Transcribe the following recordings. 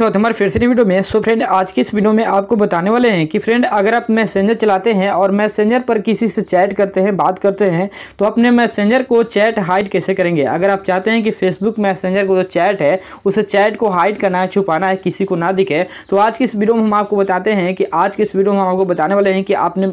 स्वागत अच्छा, तो हमारे फिर से वीडियो में सो फ्रेंड आज की इस वीडियो में आपको बताने वाले हैं कि फ्रेंड अगर आप मैसेंजर चलाते हैं और मैसेंजर पर किसी से चैट करते हैं बात करते हैं तो अपने मैसेंजर को चैट हाइड कैसे करेंगे अगर आप चाहते हैं कि फेसबुक मैसेंजर को जो चैट है उसे चैट को हाइड करना है छुपाना है किसी को ना दिखे तो आज की इस वीडियो में हम आपको बताते हैं कि आज की इस वीडियो में हम आपको बताने वाले हैं कि आपने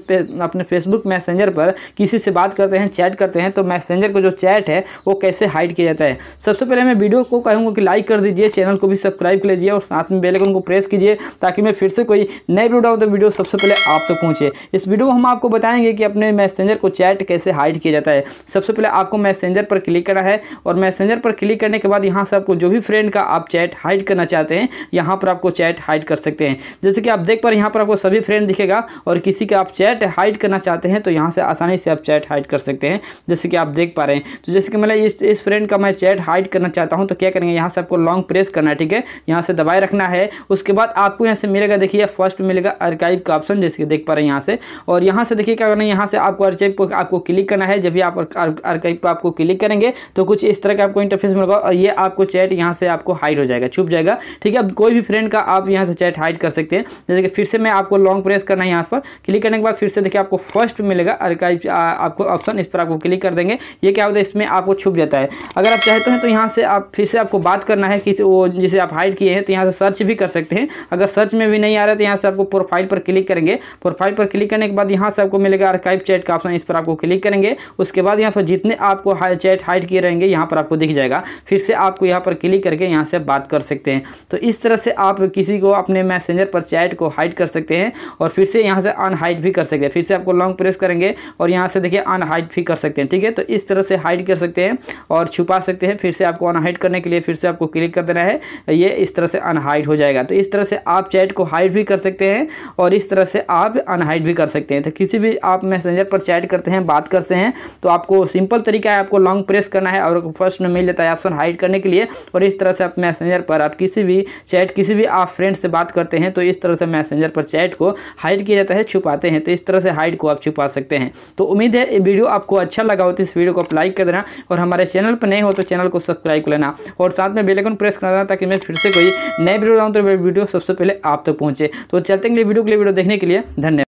अपने फेसबुक मैसेंजर पर किसी से बात करते हैं चैट करते हैं तो मैसेंजर को जो चैट है वो कैसे हाइड किया जाता है सबसे पहले मैं वीडियो को कहूँगा कि लाइक कर दीजिए चैनल को भी सब्सक्राइब कर लीजिए और साथ में बेलकन को प्रेस कीजिए ताकि मैं फिर से कोई नए वीडियो डालूँ तो वीडियो सबसे पहले आप तक तो पहुँचे इस वीडियो में हम आपको बताएंगे कि अपने मैसेंजर को चैट कैसे हाइड किया जाता है सबसे पहले आपको मैसेंजर पर क्लिक करना है और मैसेंजर पर क्लिक करने के बाद यहाँ से आपको जो भी फ्रेंड का आप चैट हाइड करना चाहते हैं यहाँ पर आपको चैट हाइड कर सकते हैं जैसे कि आप देख पर यहाँ पर आपको सभी फ्रेंड दिखेगा और किसी का आप चैट हाइड करना चाहते हैं तो यहाँ से आसानी से आप चैट हाइड कर सकते हैं जैसे कि आप देख पा रहे हैं तो जैसे कि मैं इस इस फ्रेंड का मैं चैट हाइड करना चाहता हूँ तो क्या करेंगे यहाँ से आपको लॉन्ग प्रेस करना है ठीक है यहाँ से दबाए रखना है उसके बाद आपको यहाँ से मिलेगा देखिए फर्स्ट मिलेगा अर्काइव का ऑप्शन जैसे कि देख पा रहे हैं यहाँ से और यहाँ से देखिए क्या करना यहाँ से आपको अर्काइव को आपको क्लिक करना है जब भी आप अर्काइव पर आपको क्लिक करेंगे तो कुछ इस तरह का आपको इंटरफेस मिलेगा और ये आपको चैट यहाँ से आपको हाइड हो जाएगा छुप जाएगा ठीक है अब कोई भी फ्रेंड का आप यहाँ से चैट हाइड कर सकते हैं जैसे कि फिर से मैं आपको लॉन्ग प्रेस करना है यहाँ पर क्लिक करने के बाद फिर से देखिए आपको फर्स्ट मिलेगा अर्काइव आपको ऑप्शन इस पर आपको क्लिक कर देंगे ये क्या होता है इसमें आपको छुप जाता है अगर आप चाहते हैं तो यहाँ से आप फिर से आपको बात करना है किसी वो जिसे आप हाइड किए हैं तो यहाँ यहाँ से सर्च भी कर सकते हैं अगर सर्च में भी नहीं आ रहा तो यहाँ से आपको प्रोफाइल पर क्लिक करेंगे प्रोफाइल पर क्लिक करने के बाद यहाँ से आपको मिलेगा आर्काइव चैट का ऑप्शन इस पर आपको क्लिक करेंगे उसके बाद यहाँ पर जितने आपको चैट हाइड किए रहेंगे यहाँ पर आपको दिख जाएगा फिर से आपको यहाँ पर क्लिक करके यहाँ से बात कर सकते हैं तो इस तरह से आप किसी को अपने मैसेंजर पर चैट को हाइड कर सकते हैं और फिर से यहाँ से अनहाइड भी कर सकते हैं फिर से आपको लॉन्ग प्रेस करेंगे और यहाँ से देखिए अनहाइड भी कर सकते हैं ठीक है तो इस तरह से हाइड कर सकते हैं और छुपा सकते हैं फिर से आपको अनहाइड करने के लिए फिर से आपको क्लिक कर देना है ये इस तरह से अन अनहाइड हो जाएगा तो इस तरह से आप चैट को हाइड भी कर सकते हैं और इस तरह से आप अनहाइड भी कर सकते हैं तो किसी भी आप मैसेंजर पर चैट करते हैं बात करते हैं तो आपको सिंपल तरीका है आपको लॉन्ग प्रेस करना है और फर्स्ट में मिल जाता है ऑप्शन हाइड करने के लिए और इस तरह से आप मैसेंजर पर आप किसी भी चैट किसी भी आप फ्रेंड से बात करते हैं तो इस तरह से मैसेंजर पर चैट को हाइड किया जाता है छुपाते हैं तो इस तरह से हाइड को आप छुपा सकते हैं तो उम्मीद है ये वीडियो आपको अच्छा लगा हो तो इस वीडियो को आप लाइक कर देना और हमारे चैनल पर नहीं हो तो चैनल को सब्सक्राइब कर लेना और साथ में बेलाइकन प्रेस कर देना ताकि मैं फिर से कोई नए प्रोग्राम तो वीडियो सबसे पहले आप तक पहुंचे तो चलते वीडियो के लिए वीडियो देखने के लिए धन्यवाद